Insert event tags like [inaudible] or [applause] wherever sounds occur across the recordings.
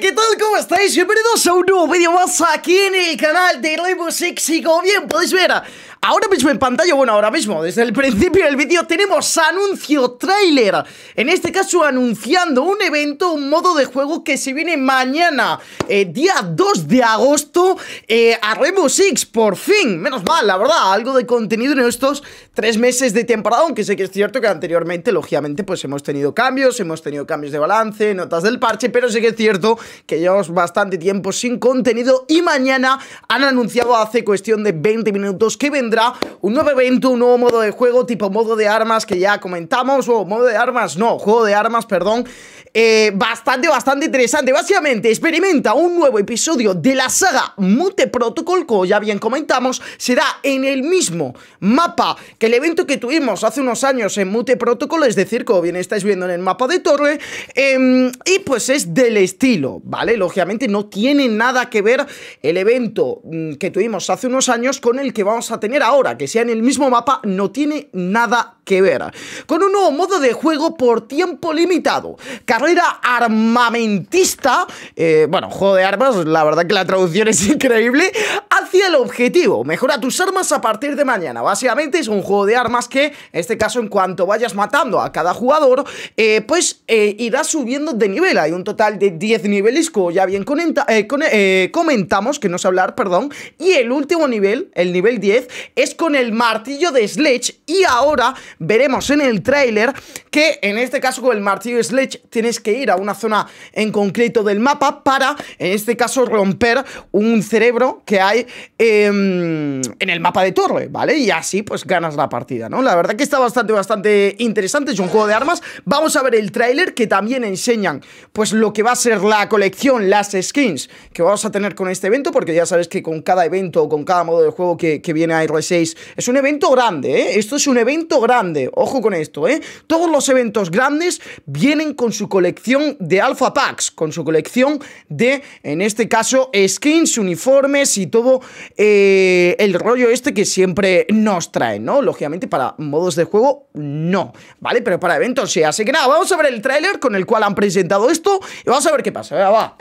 ¿qué tal? ¿Cómo estáis? Bienvenidos a un nuevo vídeo más aquí en el canal de Rainbow Six como bien podéis ver, Ahora mismo en pantalla, bueno, ahora mismo, desde el principio del vídeo tenemos anuncio trailer. En este caso anunciando un evento, un modo de juego que se viene mañana, eh, día 2 de agosto, eh, a Rainbow Six, por fin. Menos mal, la verdad, algo de contenido en estos tres meses de temporada, aunque sé que es cierto que anteriormente, lógicamente, pues hemos tenido cambios, hemos tenido cambios de balance, notas del parche, pero sí que es cierto que llevamos bastante tiempo sin contenido y mañana han anunciado hace cuestión de 20 minutos que vendrá un nuevo evento, un nuevo modo de juego, tipo modo de armas que ya comentamos, o modo de armas, no, juego de armas, perdón. Eh, bastante, bastante interesante. Básicamente, experimenta un nuevo episodio de la saga Mute Protocol, como ya bien comentamos, será en el mismo mapa que el evento que tuvimos hace unos años en Mute Protocol, es decir, como bien estáis viendo en el mapa de Torre, em, y pues es del estilo, ¿vale? Lógicamente no tiene nada que ver el evento mm, que tuvimos hace unos años con el que vamos a tener ahora, que sea en el mismo mapa, no tiene nada que ver. Con un nuevo modo de juego por tiempo limitado, carrera armamentista, eh, bueno, juego de armas, la verdad que la traducción es [laughs] increíble, el objetivo, mejora tus armas a partir de mañana. Básicamente es un juego de armas que, en este caso, en cuanto vayas matando a cada jugador, eh, pues eh, irá subiendo de nivel. Hay un total de 10 niveles, como ya bien eh, comentamos, que no sé hablar, perdón. Y el último nivel, el nivel 10, es con el martillo de Sledge. Y ahora veremos en el tráiler que, en este caso, con el martillo de Sledge tienes que ir a una zona en concreto del mapa para, en este caso, romper un cerebro que hay Em, en el mapa de torre, ¿vale? Y así pues ganas la partida, ¿no? La verdad que está bastante, bastante interesante, es un juego de armas. Vamos a ver el tráiler que también enseñan pues lo que va a ser la colección, las skins que vamos a tener con este evento, porque ya sabes que con cada evento o con cada modo de juego que, que viene a R6 es un evento grande, ¿eh? Esto es un evento grande, ojo con esto, ¿eh? Todos los eventos grandes vienen con su colección de alpha packs, con su colección de, en este caso, skins, uniformes y todo eh, el rollo este que siempre nos trae, ¿no? Lógicamente para modos de juego, no, ¿vale? Pero para eventos sí, así que nada, vamos a ver el tráiler con el cual han presentado esto y vamos a ver qué pasa, Venga, va.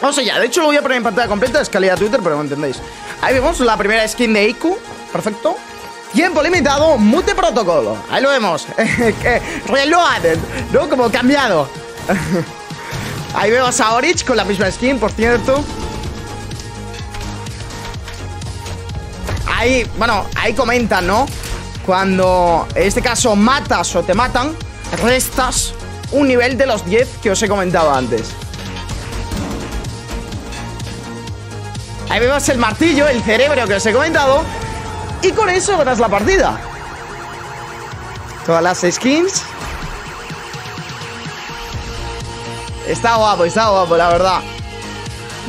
Vamos allá, de hecho lo voy a poner en pantalla completa, es calidad Twitter, pero no entendéis. Ahí vemos la primera skin de Iku, perfecto. Tiempo limitado, mute protocolo. Ahí lo vemos. [laughs] Reloaded, ¿no? Como cambiado. [laughs] Ahí vemos a Orich con la misma skin, por cierto. ahí, bueno, ahí comentan, ¿no? Cuando en este caso matas o te matan, restas un nivel de los 10 que os he comentado antes. Ahí vemos el martillo, el cerebro que os he comentado. Y con eso ganas la partida. Todas las skins. Está guapo, está guapo, la verdad.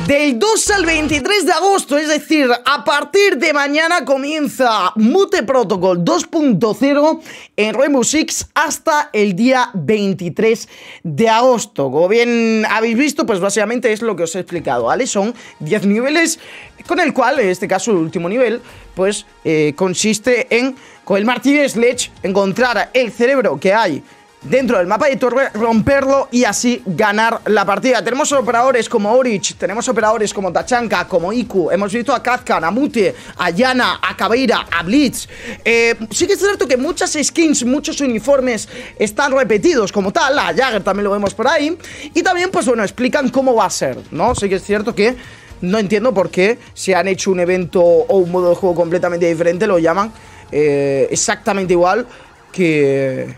Del 2 al 23 de agosto, es decir, a partir de mañana comienza Mute Protocol 2.0 en Rainbow Six hasta el día 23 de agosto. Como bien habéis visto, pues básicamente es lo que os he explicado, ¿vale? Son 10 niveles con el cual, en este caso el último nivel, pues eh, consiste en, con el Martínez Sledge, encontrar el cerebro que hay dentro del mapa de torre, romperlo y así ganar la partida. Tenemos operadores como Orich, tenemos operadores como Tachanka, como Iku, hemos visto a Kazkan, a Mute, a Yana, a Cabeira, a Blitz. Eh, sí que es cierto que muchas skins, muchos uniformes están repetidos como tal, a Jagger también lo vemos por ahí. Y también, pues bueno, explican cómo va a ser, ¿no? Sí que es cierto que... No entiendo por qué, se han hecho un evento o un modo de juego completamente diferente, lo llaman eh, exactamente igual que,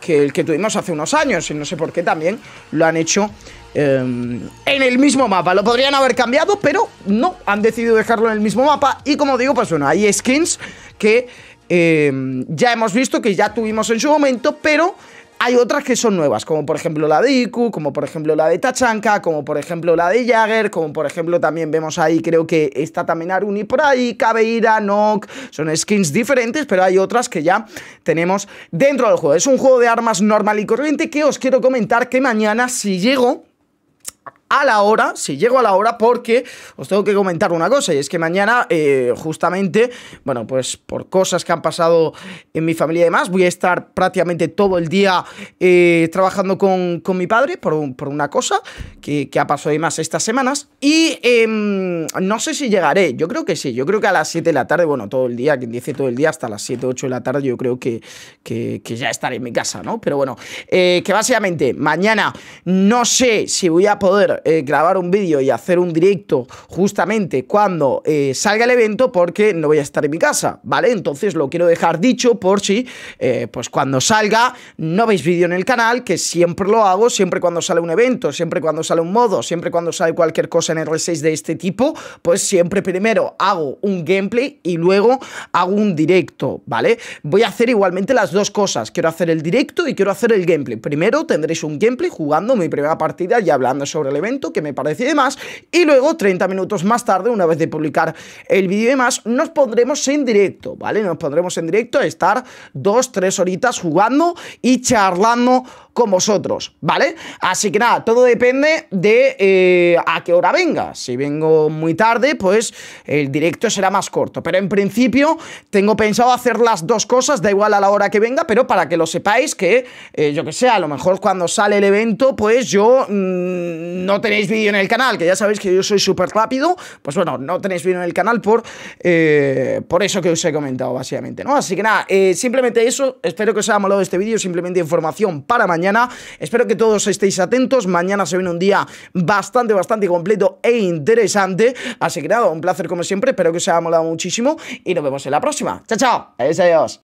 que el que tuvimos hace unos años y no sé por qué también lo han hecho eh, en el mismo mapa. Lo podrían haber cambiado, pero no, han decidido dejarlo en el mismo mapa y como digo, pues bueno, hay skins que eh, ya hemos visto que ya tuvimos en su momento, pero hay otras que son nuevas, como por ejemplo la de Iku, como por ejemplo la de Tachanka, como por ejemplo la de Jagger, como por ejemplo también vemos ahí, creo que está también Aruni por ahí, Cabeira, Nock, son skins diferentes, pero hay otras que ya tenemos dentro del juego. Es un juego de armas normal y corriente que os quiero comentar que mañana, si llego a la hora, si llego a la hora, porque os tengo que comentar una cosa, y es que mañana, eh, justamente, bueno, pues por cosas que han pasado en mi familia y demás, voy a estar prácticamente todo el día eh, trabajando con, mi padre por, por una cosa que, ha pasado además más estas semanas, y em, no sé si llegaré, yo creo que sí, yo creo que a las 7 de la tarde, bueno, todo el día, quien dice todo el día, hasta las 7, 8 de la tarde, yo creo que ya estaré en mi casa, ¿no? Pero bueno, eh, que básicamente mañana no sé si voy a poder eh, grabar un vídeo y hacer un directo justamente cuando eh, salga el evento porque no voy a estar en mi casa, ¿vale? Entonces lo quiero dejar dicho por si, eh, pues cuando salga, no veis vídeo en el canal, que siempre lo hago, siempre cuando sale un evento, siempre cuando sale un modo, siempre cuando sale cualquier cosa en R6 de este tipo, pues siempre primero hago un gameplay y luego hago un directo, ¿vale? Voy a hacer igualmente las dos cosas, quiero hacer el directo y quiero hacer el gameplay. Primero tendréis un gameplay jugando mi primera partida y hablando sobre el evento que me parece de más, y luego 30 minutos más tarde, una vez de publicar el vídeo y demás, nos pondremos en directo, ¿vale? Nos pondremos en directo a estar dos, tres horitas jugando y charlando vosotros, ¿vale? Así que nada, todo depende de eh, a qué hora venga. Si vengo muy tarde, pues el directo será más corto. Pero en principio tengo pensado hacer las dos cosas, da igual a la hora que venga, pero para que lo sepáis que, eh, yo que sé, a lo mejor cuando sale el evento, pues yo mm, no tenéis vídeo en el canal, que ya sabéis que yo soy súper rápido, pues bueno, no tenéis vídeo en el canal por, eh, por eso que os he comentado básicamente, ¿no? Así que nada, simplemente eso, espero que os haya molado este vídeo, simplemente información para mañana Espero que todos estéis atentos. Mañana se viene un día bastante, bastante completo e interesante. Así que nada, un placer como siempre. Espero que os haya molado muchísimo y nos vemos en la próxima. Chao, chao. adiós.